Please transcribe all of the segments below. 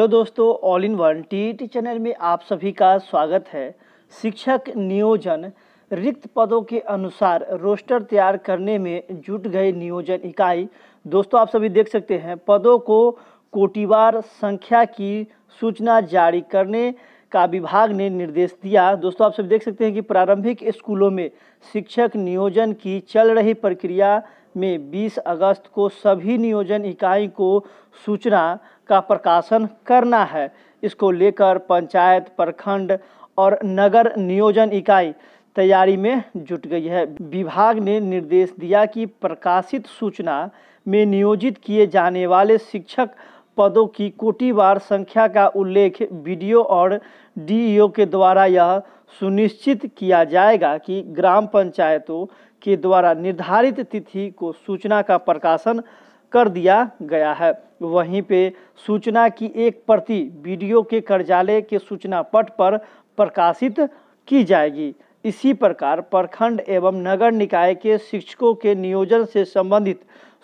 hello तो दोस्तों all in one T channel में आप सभी का स्वागत है शिक्षक नियोजन रिक्त पदों के अनुसार रोस्टर तैयार करने में जुट गए नियोजन इकाई दोस्तों आप सभी देख सकते हैं पदों को कोटिवार संख्या की सूचना जारी करने का विभाग ने निर्देश दिया दोस्तों आप सभी देख सकते हैं कि प्रारंभिक स्कूलों में शिक्षक नियोजन की चल रही प्रक्रिया में 20 अगस्त को सभी नियोजन इकाई को सूचना का प्रकाशन करना है इसको लेकर पंचायत प्रखंड और नगर नियोजन इकाई तैयारी में जुट गई है विभाग ने निर्देश दिया कि प्रकाशित सूचना में नियोजित किए जाने वाले शिक्षक पदों की कोटिवार संख्या का उल्लेख बीडीओ और डीईओ के द्वारा यह सुनिश्चित किया जाएगा कि ग्राम पंचायतों के द्वारा निर्धारित तिथि को सूचना का प्रकाशन कर दिया गया है वहीं पे सूचना की एक प्रति बीडीओ के कार्यालय के सूचना पट पर प्रकाशित की जाएगी इसी प्रकार प्रखंड एवं नगर निकाय के शिक्षकों के नियोजन से संबंधित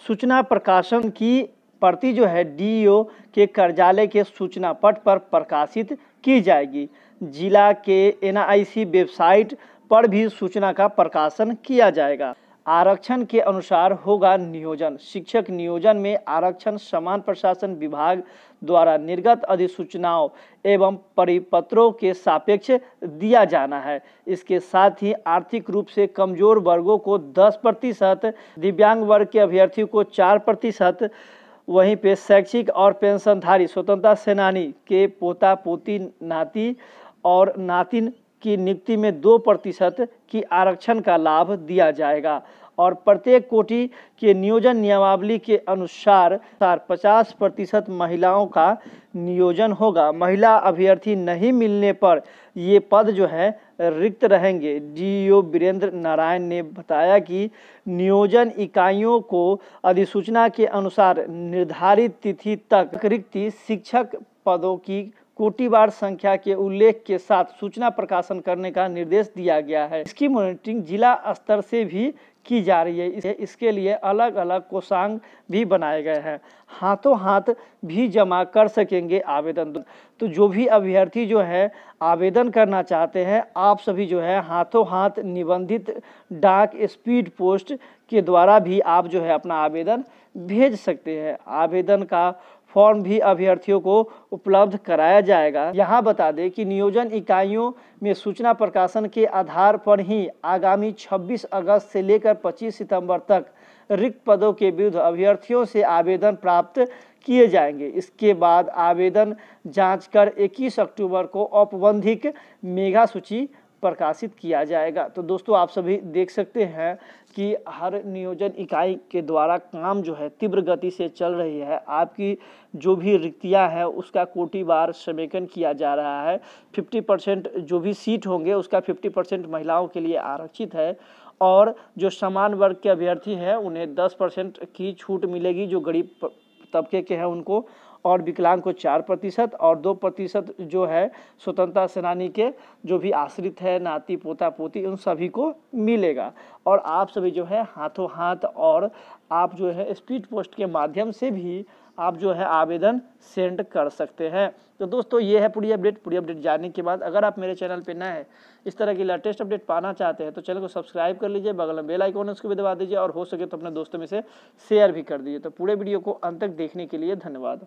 सूचना प्रकाशन की प्रति जो है डीईओ e के कार्यालय के सूचना पट पर प्रकाशित की जाएगी जिला के एनआईसी वेबसाइट पर भी सूचना का प्रकाशन किया जाएगा आरक्षण के अनुसार होगा नियोजन शिक्षक नियोजन में आरक्षण समान प्रशासन विभाग द्वारा निर्गत अधिसूचनाओं एवं परिपत्रों के सापेक्ष दिया जाना है इसके साथ ही आर्थिक रूप से कमजोर वर्गों को 10 प्रतिशत दिव्यांग वर्ग के अभ्यर्थियों को 4 प्रतिशत वहीं पे शैक्षिक और पेंशनधारी स्वतंत्रता सेनानी के पोता पोती नाती और नातिन की नियुक्ति में दो प्रतिशत की आरक्षण का लाभ दिया जाएगा और प्रत्येक कोटि के नियोजन नियमावली के अनुसार पचास प्रतिशत महिलाओं का नियोजन होगा महिला अभ्यर्थी नहीं मिलने पर ये पद जो है रिक्त रहेंगे डीईओ वीरेंद्र नारायण ने बताया कि नियोजन इकाइयों को अधिसूचना के अनुसार निर्धारित तिथि तक रिक्त शिक्षक पदों की कोटिवार संख्या के उल्लेख के साथ सूचना प्रकाशन करने का निर्देश दिया गया है इसकी मॉनिटरिंग जिला स्तर से भी की जा रही है इसे इसके लिए अलग अलग कोषांग भी बनाए गए हैं हाथों हाथ भी जमा कर सकेंगे आवेदन तो जो भी अभ्यर्थी जो है आवेदन करना चाहते हैं आप सभी जो है हाथों हाथ निबंधित डाक स्पीड पोस्ट के द्वारा भी आप जो है अपना आवेदन भेज सकते हैं आवेदन का फॉर्म भी अभ्यर्थियों को उपलब्ध कराया जाएगा यहाँ बता दें कि नियोजन इकाइयों में सूचना प्रकाशन के आधार पर ही आगामी 26 अगस्त से लेकर 25 सितंबर तक रिक्त पदों के विरुद्ध अभ्यर्थियों से आवेदन प्राप्त किए जाएंगे इसके बाद आवेदन जांचकर कर 21 अक्टूबर को औपबंधिक मेगा सूची प्रकाशित किया जाएगा तो दोस्तों आप सभी देख सकते हैं कि हर नियोजन इकाई के द्वारा काम जो है तीव्र गति से चल रही है आपकी जो भी रिक्तियाँ हैं उसका कोटि बार समेकन किया जा रहा है 50 परसेंट जो भी सीट होंगे उसका 50 परसेंट महिलाओं के लिए आरक्षित है और जो समान वर्ग के अभ्यर्थी हैं उन्हें 10 परसेंट की छूट मिलेगी जो गरीब तबके के हैं उनको और विकलांग को चार प्रतिशत और दो प्रतिशत जो है स्वतंत्रता सेनानी के जो भी आश्रित है नाती पोता पोती उन सभी को मिलेगा और आप सभी जो है हाथों हाथ और आप जो है स्पीड पोस्ट के माध्यम से भी आप जो है आवेदन सेंड कर सकते हैं तो दोस्तों ये है पूरी अपडेट पूरी अपडेट जानने के बाद अगर आप मेरे चैनल पे नए हैं इस तरह की लेटेस्ट अपडेट पाना चाहते हैं तो चैनल को सब्सक्राइब कर लीजिए बगल में बेल आइकॉन उसको भी दबा दीजिए और हो सके तो अपने दोस्तों में से शेयर भी कर दीजिए तो पूरे वीडियो को अंत तक देखने के लिए धन्यवाद